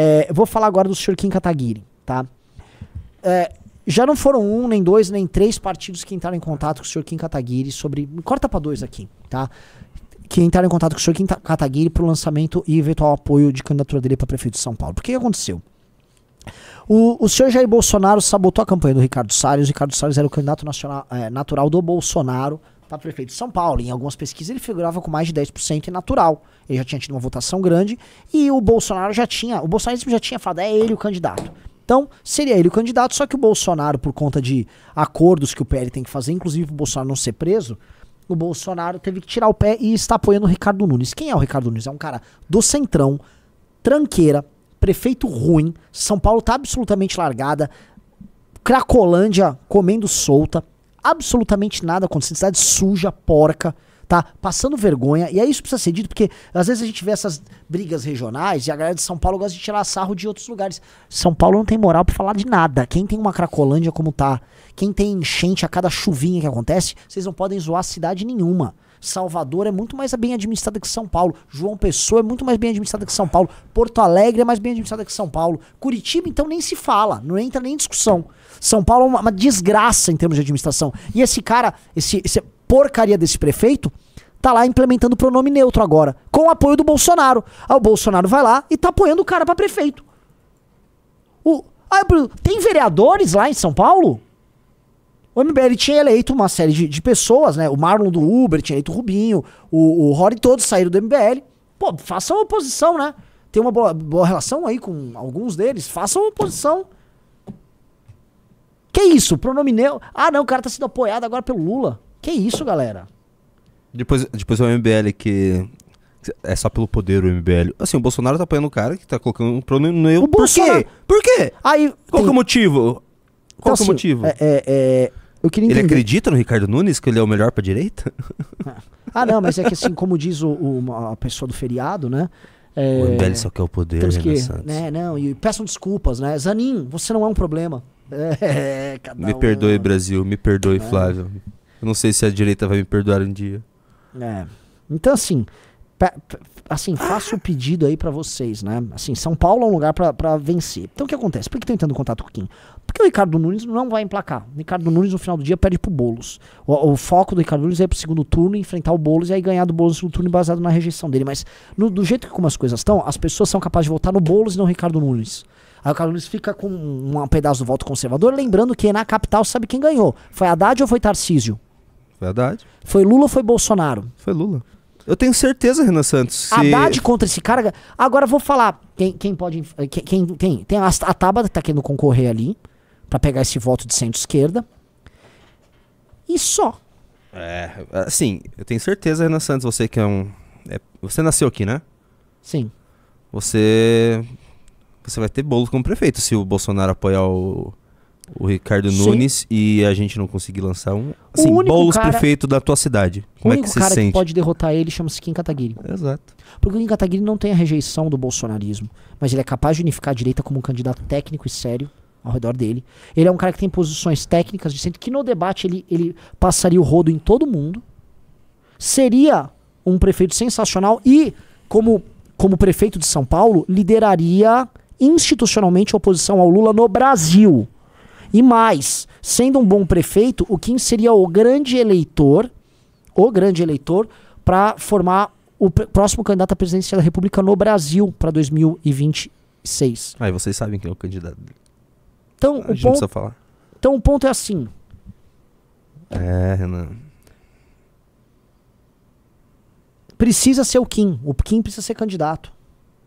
É, vou falar agora do Kim Kataguiri, tá? É, já não foram um, nem dois, nem três partidos que entraram em contato com o senhor Kim Kataguiri sobre. Corta para dois aqui, tá? Que entraram em contato com o senhor Kim Kataguiri para o lançamento e eventual apoio de candidatura dele para prefeito de São Paulo. Por que aconteceu? O, o senhor Jair Bolsonaro sabotou a campanha do Ricardo Salles. O Ricardo Salles era o candidato nacional, é, natural do Bolsonaro para tá prefeito de São Paulo. Em algumas pesquisas ele figurava com mais de 10% e natural. Ele já tinha tido uma votação grande e o Bolsonaro já tinha, o bolsonarismo já tinha falado, é ele o candidato. Então, seria ele o candidato, só que o Bolsonaro, por conta de acordos que o PL tem que fazer, inclusive o Bolsonaro não ser preso, o Bolsonaro teve que tirar o pé e está apoiando o Ricardo Nunes. Quem é o Ricardo Nunes? É um cara do centrão, tranqueira, prefeito ruim, São Paulo tá absolutamente largada, Cracolândia comendo solta, absolutamente nada acontecendo, cidade suja, porca, tá? Passando vergonha. E é isso que precisa ser dito, porque às vezes a gente vê essas brigas regionais e a galera de São Paulo gosta de tirar sarro de outros lugares. São Paulo não tem moral para falar de nada. Quem tem uma Cracolândia como tá, quem tem enchente a cada chuvinha que acontece, vocês não podem zoar cidade nenhuma. Salvador é muito mais bem administrada que São Paulo. João Pessoa é muito mais bem administrada que São Paulo. Porto Alegre é mais bem administrada que São Paulo. Curitiba, então, nem se fala, não entra nem em discussão. São Paulo é uma, uma desgraça em termos de administração. E esse cara, esse, esse porcaria desse prefeito, tá lá implementando o pronome neutro agora, com o apoio do Bolsonaro. Aí o Bolsonaro vai lá e tá apoiando o cara para prefeito. O, aí, tem vereadores lá em São Paulo o MBL tinha eleito uma série de, de pessoas, né? O Marlon do Uber tinha eleito o Rubinho, o, o Rory, todos saíram do MBL. Pô, façam oposição, né? Tem uma boa, boa relação aí com alguns deles. Façam oposição. Que isso? Pronome neutro. Ah, não, o cara tá sendo apoiado agora pelo Lula. Que isso, galera? Depois, depois é o MBL que é só pelo poder o MBL. Assim, o Bolsonaro tá apoiando o cara que tá colocando um pronome neutro. Por Bolsonaro... quê? Por quê? Aí, Qual tem... é o motivo? Então, Qual então, é o assim, motivo? é, é, é eu queria entender. Ele acredita no Ricardo Nunes que ele é o melhor para direita? ah, não, mas é que assim, como diz o, o a pessoa do feriado, né? É, o MBL só quer o poder, temos que, né, não, e peçam desculpas, né? Zanin, você não é um problema. É, me um, perdoe, né? Brasil, me perdoe, é. Flávio. Eu não sei se a direita vai me perdoar um dia. É. Então, assim, assim, faço o pedido aí para vocês, né? Assim, São Paulo é um lugar para vencer. Então o que acontece? Por que tô tá entrando em contato com o Kim? Porque o Ricardo Nunes não vai emplacar. O Ricardo Nunes no final do dia perde pro Boulos. O, o foco do Ricardo Nunes é ir pro segundo turno, enfrentar o Boulos e aí ganhar do Boulos no segundo turno baseado na rejeição dele. Mas no, do jeito que como as coisas estão, as pessoas são capazes de votar no Boulos e não no Ricardo Nunes. Aí o Ricardo Nunes fica com um, um pedaço do voto conservador, lembrando que na capital sabe quem ganhou. Foi Haddad ou foi Tarcísio? Foi Haddad. Foi Lula ou foi Bolsonaro? Foi Lula. Eu tenho certeza, Renan Santos. Se... Haddad contra esse cara. Agora vou falar. Quem, quem pode. Quem, quem, tem a, a que tá querendo concorrer ali para pegar esse voto de centro-esquerda. E só. É, assim, eu tenho certeza, Renan Santos, você que é um. É, você nasceu aqui, né? Sim. Você. Você vai ter bolo como prefeito se o Bolsonaro apoiar o, o Ricardo Sim. Nunes e a gente não conseguir lançar um. Assim, o Boulos cara, prefeito da tua cidade. Como é o único é que se cara sente? que pode derrotar ele chama-se Kim Kataguiri. Exato. Porque o Kim Kataguiri não tem a rejeição do bolsonarismo, mas ele é capaz de unificar a direita como um candidato técnico e sério ao redor dele. Ele é um cara que tem posições técnicas, centro, que no debate ele, ele passaria o rodo em todo mundo. Seria um prefeito sensacional e, como, como prefeito de São Paulo, lideraria institucionalmente a oposição ao Lula no Brasil. E mais, sendo um bom prefeito, o Kim seria o grande eleitor, o grande eleitor, para formar o próximo candidato à presidência da República no Brasil para 2026. Aí ah, vocês sabem quem é o candidato. Então, o ponto, falar. Então o ponto é assim. É, Renan. Precisa ser o Kim. O Kim precisa ser candidato.